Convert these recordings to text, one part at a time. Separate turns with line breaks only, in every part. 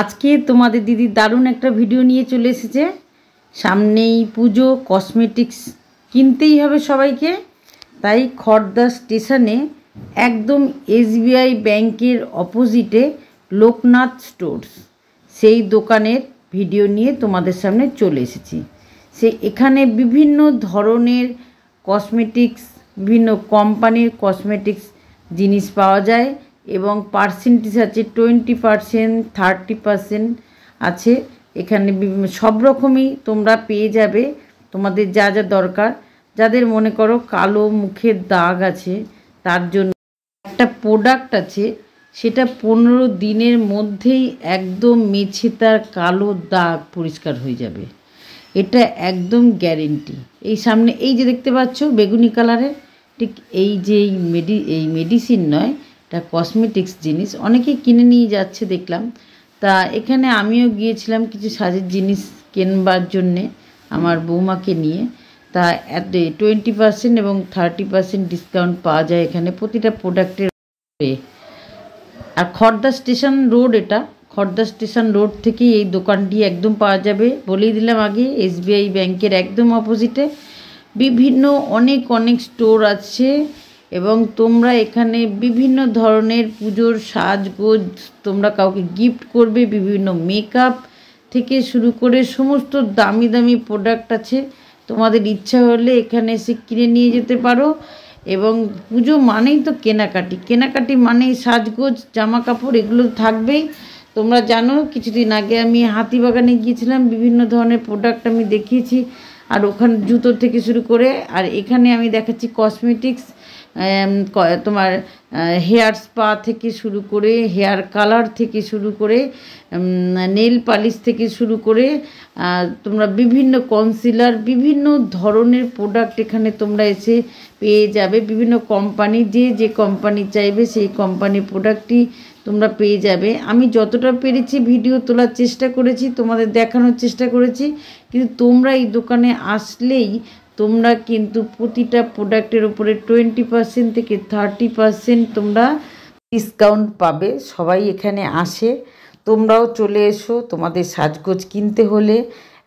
আজকে তোমাদের দিদি দারুণ একটা ভিডিও নিয়ে চলে এসেছে সামনেই পুজো কসমেটিক্স কিনতেই হবে সবাইকে তাই খড়দা স্টেশনে একদম এসবিআই ব্যাংকের অপোজিটে লোকনাথ স্টোর্স সেই দোকানের ভিডিও নিয়ে তোমাদের সামনে চলে এসেছি সে এখানে বিভিন্ন ধরনের কসমেটিক্স বিভিন্ন কোম্পানির কসমেটিক্স জিনিস পাওয়া যায় এবং পার্সেন্টেজ আছে টোয়েন্টি পারসেন্ট থার্টি পারসেন্ট আছে এখানে সব রকমই তোমরা পেয়ে যাবে তোমাদের যা যা দরকার যাদের মনে করো কালো মুখের দাগ আছে তার জন্য একটা প্রোডাক্ট আছে সেটা পনেরো দিনের মধ্যেই একদম মেছে তার কালো দাগ পরিষ্কার হয়ে যাবে এটা একদম গ্যারেন্টি এই সামনে এই যে দেখতে পাচ্ছ বেগুনি কালারের ঠিক এই যে এই মেডি এই মেডিসিন নয় এটা কসমেটিক্স জিনিস অনেকেই কিনে নিয়ে যাচ্ছে দেখলাম তা এখানে আমিও গিয়েছিলাম কিছু সাজের জিনিস কেনবার জন্যে আমার বৌমাকে নিয়ে তা টোয়েন্টি পার্সেন্ট এবং থার্টি পার্সেন্ট ডিসকাউন্ট পাওয়া যায় এখানে প্রতিটা প্রোডাক্টের আর খর্দা স্টেশন রোড এটা খর্দা স্টেশন রোড থেকে এই দোকানটি একদম পাওয়া যাবে বলেই দিলাম আগে এসবিআই ব্যাংকের একদম অপোজিটে বিভিন্ন অনেক অনেক স্টোর আছে এবং তোমরা এখানে বিভিন্ন ধরনের পুজোর সাজগোজ তোমরা কাউকে গিফট করবে বিভিন্ন মেকআপ থেকে শুরু করে সমস্ত দামি দামি প্রোডাক্ট আছে তোমাদের ইচ্ছা হলে এখানে এসে কিনে নিয়ে যেতে পারো এবং পুজো মানেই তো কেনাকাটি কেনাকাটি মানেই সাজগোজ জামা কাপড় এগুলো থাকবেই তোমরা জানো কিছুদিন আগে আমি হাতিবাগানে গিয়েছিলাম বিভিন্ন ধরনের প্রোডাক্ট আমি দেখিয়েছি আর ওখান জুতোর থেকে শুরু করে আর এখানে আমি দেখাচ্ছি কসমেটিক্স তোমার হেয়ার স্পা থেকে শুরু করে হেয়ার কালার থেকে শুরু করে নেল পালিশ থেকে শুরু করে তোমরা বিভিন্ন কনসিলার বিভিন্ন ধরনের প্রোডাক্ট এখানে তোমরা এসে পেয়ে যাবে বিভিন্ন কোম্পানি যে যে কোম্পানি চাইবে সেই কোম্পানির প্রোডাক্টটি তোমরা পেয়ে যাবে আমি যতটা পেরেছি ভিডিও তোলার চেষ্টা করেছি তোমাদের দেখানোর চেষ্টা করেছি কিন্তু তোমরা এই দোকানে আসলেই তোমরা কিন্তু প্রতিটা প্রোডাক্টের উপরে টোয়েন্টি পারসেন্ট থেকে থার্টি পারসেন্ট তোমরা ডিসকাউন্ট পাবে সবাই এখানে আসে তোমরাও চলে এসো তোমাদের সাজগোজ কিনতে হলে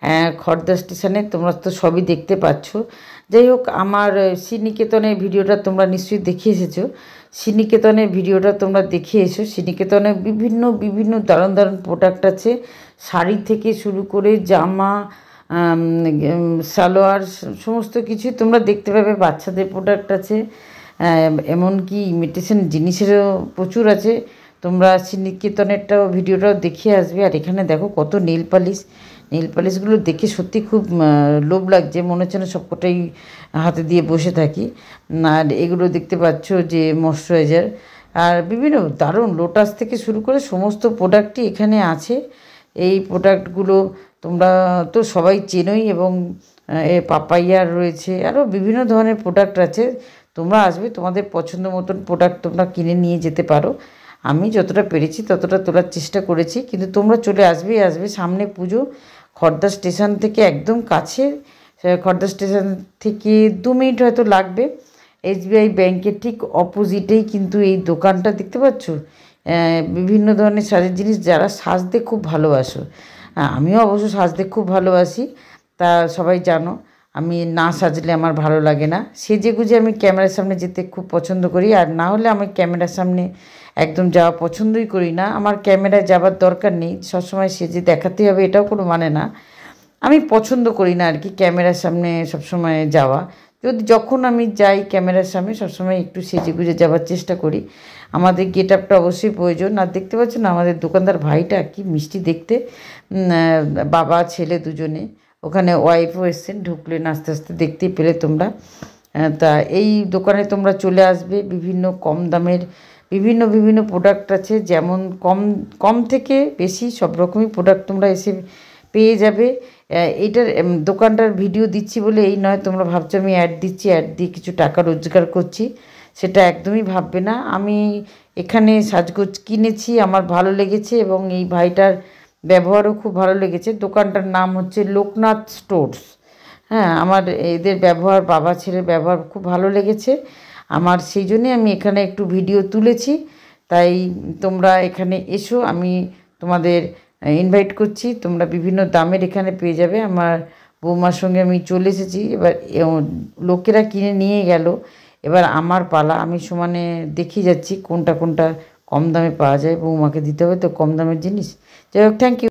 হ্যাঁ, খড়দা স্টেশনে তোমরা তো সবই দেখতে পাচ্ছ যাই হোক আমার শ্রীনিকেতনের ভিডিওটা তোমরা নিশ্চয়ই দেখে এসেছো শ্রীনিকেতনের ভিডিওটা তোমরা দেখে এসো শ্রীনিকেতনে বিভিন্ন বিভিন্ন দারুণ দারুণ প্রোডাক্ট আছে শাড়ি থেকে শুরু করে জামা সালোয়ার সমস্ত কিছুই তোমরা দেখতে পাবে বাচ্চাদের প্রোডাক্ট আছে এমনকি ইমিটেশন জিনিসেরও প্রচুর আছে তোমরা শ্রীনিকেতনেরটাও ভিডিওটাও দেখে আসবে আর এখানে দেখো কত নীল পালিশ নেল পালিশগুলো দেখে সত্যি খুব লোভ লাগছে মনে হচ্ছে না সবকটাই হাতে দিয়ে বসে থাকি আর এগুলো দেখতে পাচ্ছ যে ময়শ্চারাইজার আর বিভিন্ন দারুণ লোটাস থেকে শুরু করে সমস্ত প্রোডাক্টই এখানে আছে এই প্রোডাক্টগুলো তোমরা তো সবাই চেনোই এবং এ পাপাইয়ার রয়েছে আরও বিভিন্ন ধরনের প্রোডাক্ট আছে তোমরা আসবে তোমাদের পছন্দ মতন প্রোডাক্ট তোমরা কিনে নিয়ে যেতে পারো আমি যতটা পেরেছি ততটা তোলার চেষ্টা করেছি কিন্তু তোমরা চলে আসবেই আসবে সামনে পুজো খর্দা স্টেশন থেকে একদম কাছে খর্দা স্টেশন থেকে দু মিনিট হয়তো লাগবে এসবিআই ব্যাংকের ঠিক অপোজিটেই কিন্তু এই দোকানটা দেখতে পাচ্ছ বিভিন্ন ধরনের সাজের জিনিস যারা সাজতে খুব ভালোবাসো আমিও অবশ্য সাজতে খুব ভালোবাসি তা সবাই জানো আমি না সাজলে আমার ভালো লাগে না সেজে গুজে আমি ক্যামেরার সামনে যেতে খুব পছন্দ করি আর না হলে আমি ক্যামেরার সামনে একদম যাওয়া পছন্দই করি না আমার ক্যামেরায় যাবার দরকার নেই সবসময় সেজে দেখাতে হবে এটাও কোনো মানে না আমি পছন্দ করি না আর কি ক্যামেরার সামনে সবসময় যাওয়া যদি যখন আমি যাই ক্যামেরার সামনে সবসময় একটু সেজে গুজে যাওয়ার চেষ্টা করি আমাদের গেট আপটা অবশ্যই প্রয়োজন আর দেখতে পাচ্ছেন আমাদের দোকানদার ভাইটা কি মিষ্টি দেখতে বাবা ছেলে দুজনে ওখানে ওয়াইফও এসছেন ঢুকলেন আস্তে আস্তে দেখতেই পেলে তোমরা তা এই দোকানে তোমরা চলে আসবে বিভিন্ন কম দামের বিভিন্ন বিভিন্ন প্রোডাক্ট আছে যেমন কম কম থেকে বেশি সব রকমই প্রোডাক্ট তোমরা এসে পেয়ে যাবে এইটার দোকানটার ভিডিও দিচ্ছি বলে এই নয় তোমরা ভাবছো আমি অ্যাড দিচ্ছি অ্যাড দিয়ে কিছু টাকা রোজগার করছি সেটা একদমই ভাববে না আমি এখানে সাজগোজ কিনেছি আমার ভালো লেগেছে এবং এই ভাইটার ব্যবহারও খুব ভালো লেগেছে দোকানটার নাম হচ্ছে লোকনাথ স্টোর্স হ্যাঁ আমার এদের ব্যবহার বাবা ছেলের ব্যবহার খুব ভালো লেগেছে আমার সেই জন্যে আমি এখানে একটু ভিডিও তুলেছি তাই তোমরা এখানে এসো আমি তোমাদের ইনভাইট করছি তোমরা বিভিন্ন দামের এখানে পেয়ে যাবে আমার বৌমার সঙ্গে আমি চলে এসেছি এবার লোকেরা কিনে নিয়ে গেল এবার আমার পালা আমি সমানে দেখি যাচ্ছি কোনটা কোনটা কম দামে পাওয়া যায় বৌমাকে দিতে হবে তো কম দামের জিনিস যাই হোক থ্যাংক ইউ